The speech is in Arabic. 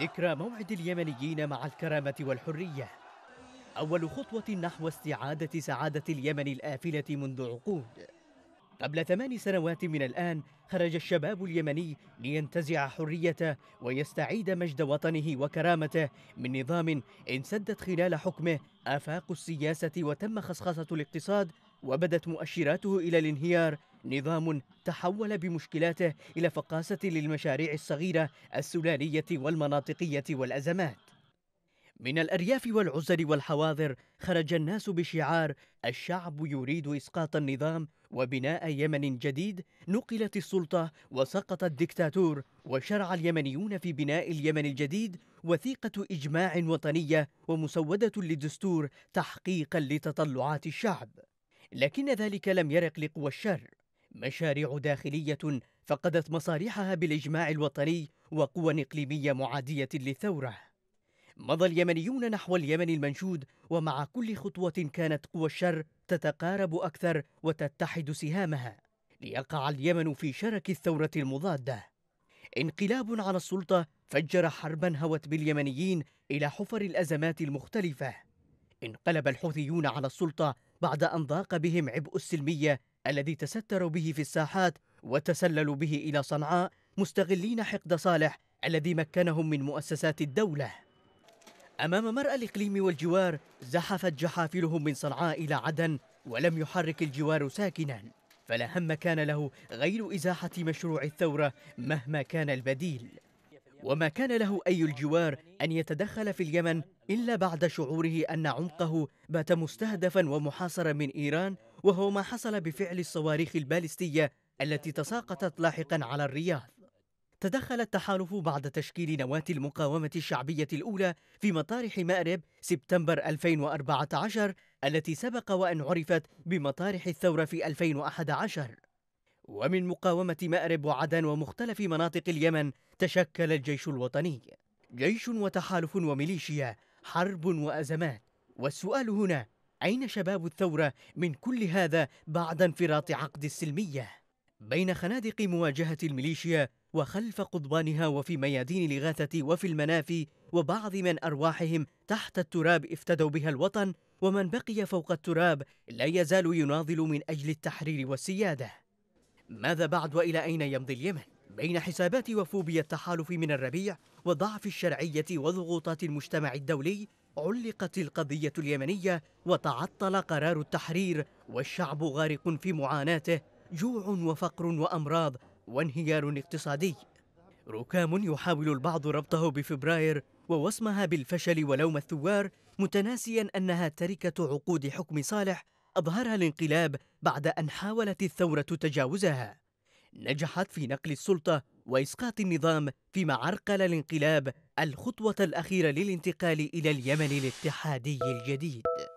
ذكرى موعد اليمنيين مع الكرامة والحرية أول خطوة نحو استعادة سعادة اليمن الآفلة منذ عقود قبل ثمان سنوات من الآن خرج الشباب اليمني لينتزع حريته ويستعيد مجد وطنه وكرامته من نظام انسدت خلال حكمه آفاق السياسة وتم خصخصة الاقتصاد وبدت مؤشراته إلى الانهيار نظام تحول بمشكلاته إلى فقاسة للمشاريع الصغيرة السلالية والمناطقية والأزمات من الأرياف والعزل والحواضر خرج الناس بشعار الشعب يريد إسقاط النظام وبناء يمن جديد نقلت السلطة وسقط الدكتاتور وشرع اليمنيون في بناء اليمن الجديد وثيقة إجماع وطنية ومسودة للدستور تحقيقا لتطلعات الشعب لكن ذلك لم يرق لقوى الشر مشاريع داخلية فقدت مصالحها بالإجماع الوطني وقوى إقليمية معادية للثورة مضى اليمنيون نحو اليمن المنشود ومع كل خطوة كانت قوى الشر تتقارب أكثر وتتحد سهامها ليقع اليمن في شرك الثورة المضادة انقلاب على السلطة فجر حربا هوت باليمنيين إلى حفر الأزمات المختلفة انقلب الحوثيون على السلطة بعد أن ضاق بهم عبء السلمية الذي تستروا به في الساحات وتسللوا به إلى صنعاء مستغلين حقد صالح الذي مكنهم من مؤسسات الدولة أمام مرأى الإقليم والجوار زحفت جحافلهم من صنعاء إلى عدن ولم يحرك الجوار ساكنا فلا هم كان له غير إزاحة مشروع الثورة مهما كان البديل وما كان له أي الجوار أن يتدخل في اليمن إلا بعد شعوره أن عمقه بات مستهدفا ومحاصرا من إيران وهو ما حصل بفعل الصواريخ البالستية التي تساقطت لاحقا على الرياض تدخل التحالف بعد تشكيل نواة المقاومة الشعبية الأولى في مطار حمارب سبتمبر 2014 التي سبق وأن عرفت بمطارح الثورة في 2011 ومن مقاومة مأرب وعدن ومختلف مناطق اليمن تشكل الجيش الوطني جيش وتحالف وميليشيا حرب وأزمات والسؤال هنا أين شباب الثورة من كل هذا بعد انفراط عقد السلمية بين خنادق مواجهة الميليشيا وخلف قضبانها وفي ميادين الإغاثة وفي المنافي وبعض من أرواحهم تحت التراب افتدوا بها الوطن ومن بقي فوق التراب لا يزال يناضل من أجل التحرير والسيادة ماذا بعد وإلى أين يمضي اليمن؟ بين حسابات وفوبيا التحالف من الربيع وضعف الشرعية وضغوطات المجتمع الدولي علقت القضية اليمنية وتعطل قرار التحرير والشعب غارق في معاناته جوع وفقر وأمراض وانهيار اقتصادي ركام يحاول البعض ربطه بفبراير ووصمها بالفشل ولوم الثوار متناسيا أنها تركة عقود حكم صالح أظهرها الانقلاب بعد أن حاولت الثورة تجاوزها نجحت في نقل السلطة وإسقاط النظام فيما عرقل الانقلاب الخطوة الأخيرة للانتقال إلى اليمن الاتحادي الجديد